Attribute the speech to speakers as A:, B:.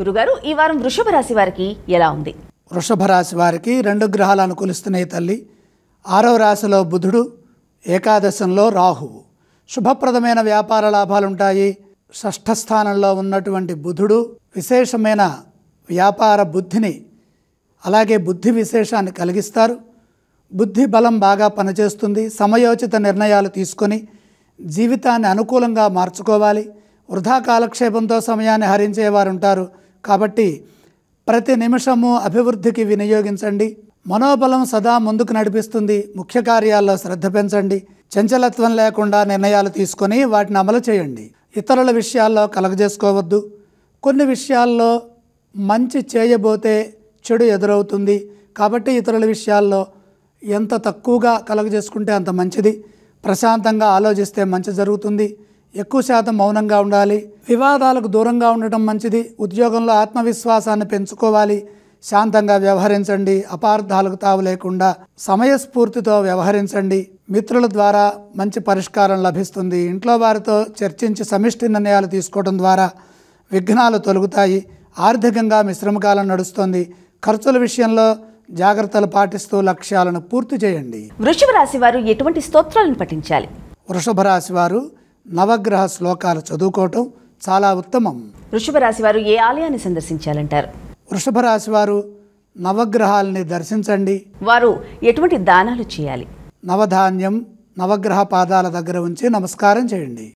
A: గురుగారు ఈ వారం వృషభ రాశి వారికి ఎలా ఉంది వృషభ రాశి వారికి రెండు గ్రహాలు అనుకూలిస్తున్నాయి తల్లి ఆరవ రాశిలో బుధుడు ఏకాదశంలో రాహువు శుభప్రదమైన వ్యాపార లాభాలుంటాయి షష్ఠ స్థానంలో ఉన్నటువంటి బుధుడు విశేషమైన వ్యాపార బుద్ధిని అలాగే బుద్ధి విశేషాన్ని కలిగిస్తారు బుద్ధి బలం బాగా పనిచేస్తుంది సమయోచిత నిర్ణయాలు తీసుకొని జీవితాన్ని అనుకూలంగా మార్చుకోవాలి వృధా కాలక్షేపంతో సమయాన్ని హరించేవారు ఉంటారు కాబట్టి ప్రతి నిమిషము అభివృద్ధికి వినియోగించండి మనోబలం సదా ముందుకు నడిపిస్తుంది ముఖ్య కార్యాల్లో శ్రద్ధ పెంచండి చంచలత్వం లేకుండా నిర్ణయాలు తీసుకొని వాటిని అమలు చేయండి ఇతరుల విషయాల్లో కలగజేసుకోవద్దు కొన్ని విషయాల్లో మంచి చేయబోతే చెడు ఎదురవుతుంది కాబట్టి ఇతరుల విషయాల్లో ఎంత తక్కువగా కలగజేసుకుంటే అంత మంచిది ప్రశాంతంగా ఆలోచిస్తే మంచి జరుగుతుంది ఎక్కువ శాతం మౌనంగా ఉండాలి వివాదాలకు దూరంగా ఉండటం మంచిది ఉద్యోగంలో ఆత్మవిశ్వాసాన్ని పెంచుకోవాలి శాంతంగా వ్యవహరించండి అపార్థాలకు తావు లేకుండా సమయస్ఫూర్తితో వ్యవహరించండి మిత్రుల ద్వారా మంచి పరిష్కారం లభిస్తుంది ఇంట్లో వారితో చర్చించి సమిష్టి నిర్ణయాలు తీసుకోవడం ద్వారా విఘ్నాలు తొలుగుతాయి ఆర్థికంగా మిశ్రమకాలం నడుస్తుంది ఖర్చుల విషయంలో జాగ్రత్తలు పాటిస్తూ లక్ష్యాలను పూర్తి చేయండి వృషభ రాశి వారు ఎటువంటి స్తోత్రాలను పఠించాలి వృషభ రాశి వారు నవగ్రహ శ్లోకాలు చదువుకోవటం చాలా ఉత్తమం వృషభ రాశి వారు ఏ ఆలయాన్ని సందర్శించాలంటారు వృషభ రాశి వారు నవగ్రహాలని దర్శించండి వారు ఎటువంటి దానాలు చేయాలి నవధాన్యం నవగ్రహ పాదాల దగ్గర ఉంచి నమస్కారం చేయండి